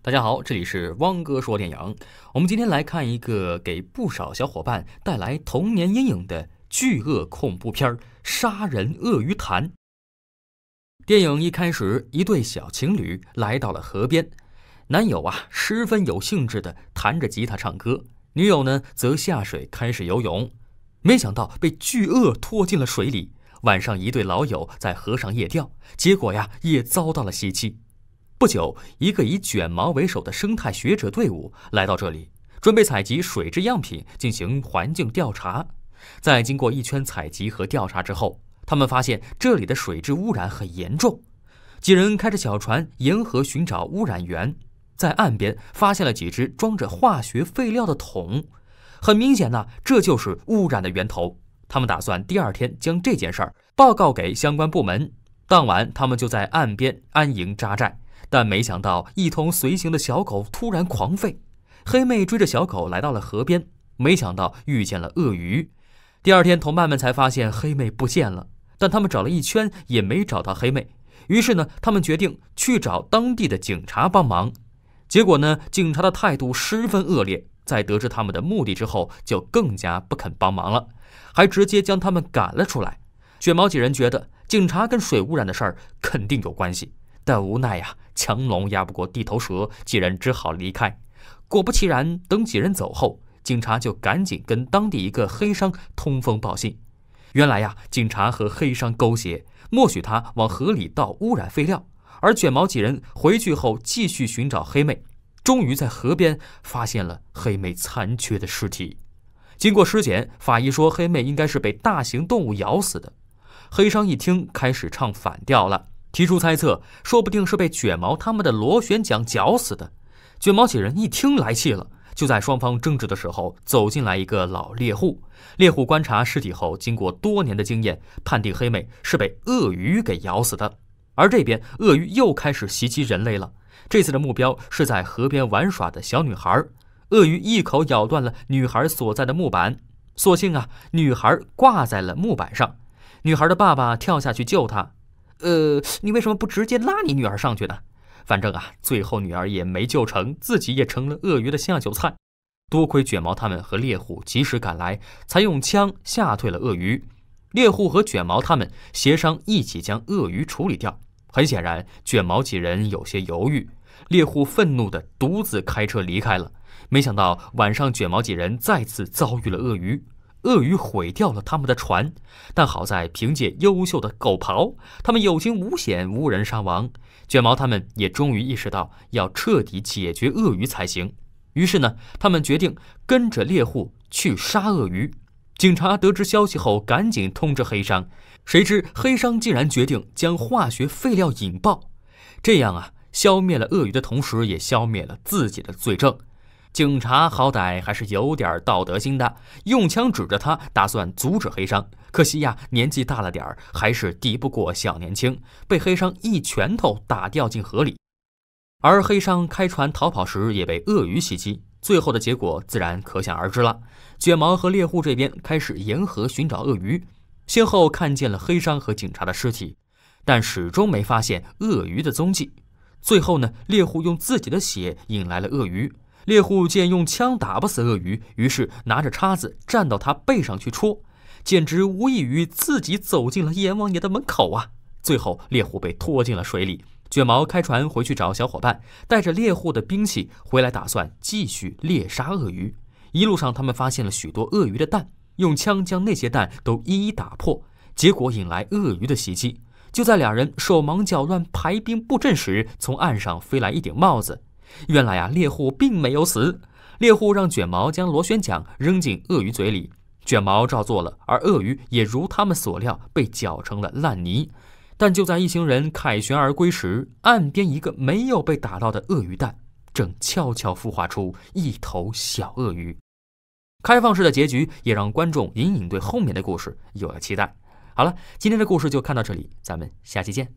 大家好，这里是汪哥说电影。我们今天来看一个给不少小伙伴带来童年阴影的巨鳄恐怖片《杀人鳄鱼潭》。电影一开始，一对小情侣来到了河边，男友啊十分有兴致的弹着吉他唱歌，女友呢则下水开始游泳，没想到被巨鳄拖进了水里。晚上，一对老友在河上夜钓，结果呀也遭到了袭击。不久，一个以卷毛为首的生态学者队伍来到这里，准备采集水质样品进行环境调查。在经过一圈采集和调查之后，他们发现这里的水质污染很严重。几人开着小船沿河寻找污染源，在岸边发现了几只装着化学废料的桶，很明显呢，这就是污染的源头。他们打算第二天将这件事儿报告给相关部门。当晚，他们就在岸边安营扎寨。但没想到，一同随行的小狗突然狂吠，黑妹追着小狗来到了河边，没想到遇见了鳄鱼。第二天，同伴们才发现黑妹不见了，但他们找了一圈也没找到黑妹。于是呢，他们决定去找当地的警察帮忙。结果呢，警察的态度十分恶劣，在得知他们的目的之后，就更加不肯帮忙了，还直接将他们赶了出来。卷毛几人觉得，警察跟水污染的事儿肯定有关系，但无奈呀。强龙压不过地头蛇，几人只好离开。果不其然，等几人走后，警察就赶紧跟当地一个黑商通风报信。原来呀，警察和黑商勾结，默许他往河里倒污染废料。而卷毛几人回去后，继续寻找黑妹，终于在河边发现了黑妹残缺的尸体。经过尸检，法医说黑妹应该是被大型动物咬死的。黑商一听，开始唱反调了。提出猜测，说不定是被卷毛他们的螺旋桨绞死的。卷毛几人一听来气了。就在双方争执的时候，走进来一个老猎户。猎户观察尸体后，经过多年的经验，判定黑妹是被鳄鱼给咬死的。而这边，鳄鱼又开始袭击人类了。这次的目标是在河边玩耍的小女孩。鳄鱼一口咬断了女孩所在的木板，所幸啊，女孩挂在了木板上。女孩的爸爸跳下去救她。呃，你为什么不直接拉你女儿上去呢？反正啊，最后女儿也没救成，自己也成了鳄鱼的下酒菜。多亏卷毛他们和猎户及时赶来，才用枪吓退了鳄鱼。猎户和卷毛他们协商，一起将鳄鱼处理掉。很显然，卷毛几人有些犹豫。猎户愤怒的独自开车离开了。没想到晚上，卷毛几人再次遭遇了鳄鱼。鳄鱼毁掉了他们的船，但好在凭借优秀的狗刨，他们有惊无险，无人伤亡。卷毛他们也终于意识到，要彻底解决鳄鱼才行。于是呢，他们决定跟着猎户去杀鳄鱼。警察得知消息后，赶紧通知黑商。谁知黑商竟然决定将化学废料引爆，这样啊，消灭了鳄鱼的同时，也消灭了自己的罪证。警察好歹还是有点道德心的，用枪指着他，打算阻止黑商。可惜呀，年纪大了点儿，还是敌不过小年轻，被黑商一拳头打掉进河里。而黑商开船逃跑时，也被鳄鱼袭击，最后的结果自然可想而知了。卷毛和猎户这边开始沿河寻找鳄鱼，先后看见了黑商和警察的尸体，但始终没发现鳄鱼的踪迹。最后呢，猎户用自己的血引来了鳄鱼。猎户见用枪打不死鳄鱼，于是拿着叉子站到他背上去戳，简直无异于自己走进了阎王爷的门口啊！最后，猎户被拖进了水里。卷毛开船回去找小伙伴，带着猎户的兵器回来，打算继续猎杀鳄鱼。一路上，他们发现了许多鳄鱼的蛋，用枪将那些蛋都一一打破，结果引来鳄鱼的袭击。就在两人手忙脚乱排兵布阵时，从岸上飞来一顶帽子。原来呀，猎户并没有死。猎户让卷毛将螺旋桨扔进鳄鱼嘴里，卷毛照做了，而鳄鱼也如他们所料被搅成了烂泥。但就在一行人凯旋而归时，岸边一个没有被打到的鳄鱼蛋正悄悄孵化出一头小鳄鱼。开放式的结局也让观众隐隐对后面的故事有了期待。好了，今天的故事就看到这里，咱们下期见。